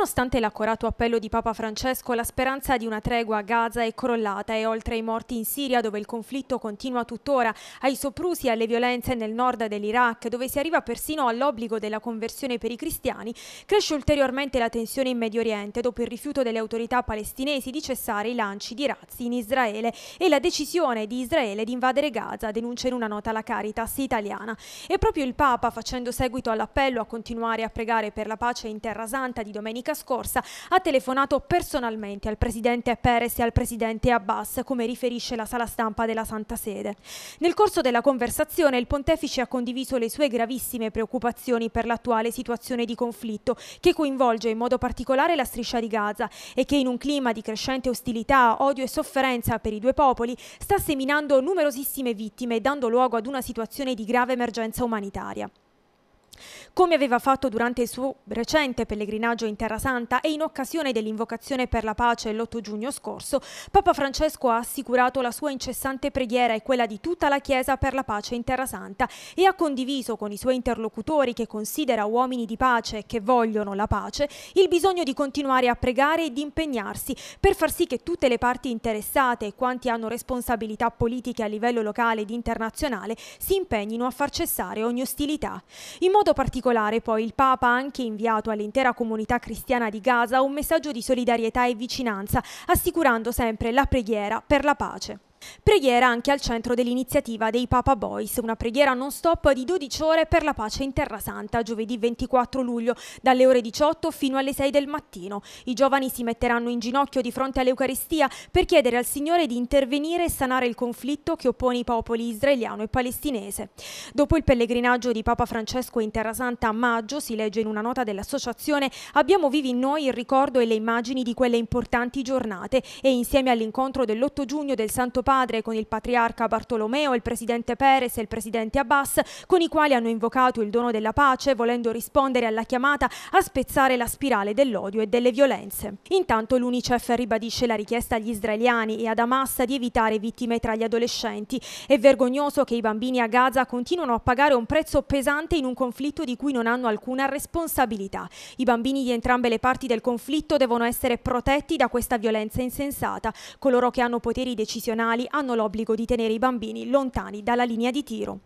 Nonostante l'accorato appello di Papa Francesco, la speranza di una tregua a Gaza è crollata e oltre ai morti in Siria, dove il conflitto continua tuttora, ai soprusi e alle violenze nel nord dell'Iraq, dove si arriva persino all'obbligo della conversione per i cristiani, cresce ulteriormente la tensione in Medio Oriente dopo il rifiuto delle autorità palestinesi di cessare i lanci di razzi in Israele e la decisione di Israele di invadere Gaza, denuncia in una nota la Caritas italiana. E proprio il Papa, facendo seguito all'appello a continuare a pregare per la pace in Terra Santa di domenica domenica scorsa ha telefonato personalmente al presidente Perez e al presidente Abbas, come riferisce la sala stampa della Santa Sede. Nel corso della conversazione il pontefice ha condiviso le sue gravissime preoccupazioni per l'attuale situazione di conflitto che coinvolge in modo particolare la striscia di Gaza e che in un clima di crescente ostilità, odio e sofferenza per i due popoli sta seminando numerosissime vittime dando luogo ad una situazione di grave emergenza umanitaria. Come aveva fatto durante il suo recente pellegrinaggio in Terra Santa e in occasione dell'invocazione per la pace l'8 giugno scorso, Papa Francesco ha assicurato la sua incessante preghiera e quella di tutta la Chiesa per la pace in Terra Santa e ha condiviso con i suoi interlocutori che considera uomini di pace che vogliono la pace il bisogno di continuare a pregare e di impegnarsi per far sì che tutte le parti interessate e quanti hanno responsabilità politiche a livello locale ed internazionale si impegnino a far cessare ogni ostilità. In modo modo particolare poi il Papa ha anche inviato all'intera comunità cristiana di Gaza un messaggio di solidarietà e vicinanza, assicurando sempre la preghiera per la pace. Preghiera anche al centro dell'iniziativa dei Papa Boys, una preghiera non stop di 12 ore per la pace in Terra Santa, giovedì 24 luglio, dalle ore 18 fino alle 6 del mattino. I giovani si metteranno in ginocchio di fronte all'Eucaristia per chiedere al Signore di intervenire e sanare il conflitto che oppone i popoli israeliano e palestinese. Dopo il pellegrinaggio di Papa Francesco in Terra Santa a maggio, si legge in una nota dell'associazione, abbiamo vivi in noi il ricordo e le immagini di quelle importanti giornate e insieme all'incontro dell'8 giugno del Santo Papa padre con il patriarca Bartolomeo, il presidente Perez e il presidente Abbas, con i quali hanno invocato il dono della pace, volendo rispondere alla chiamata a spezzare la spirale dell'odio e delle violenze. Intanto l'UNICEF ribadisce la richiesta agli israeliani e ad Hamas di evitare vittime tra gli adolescenti. È vergognoso che i bambini a Gaza continuano a pagare un prezzo pesante in un conflitto di cui non hanno alcuna responsabilità. I bambini di entrambe le parti del conflitto devono essere protetti da questa violenza insensata. Coloro che hanno poteri decisionali hanno l'obbligo di tenere i bambini lontani dalla linea di tiro.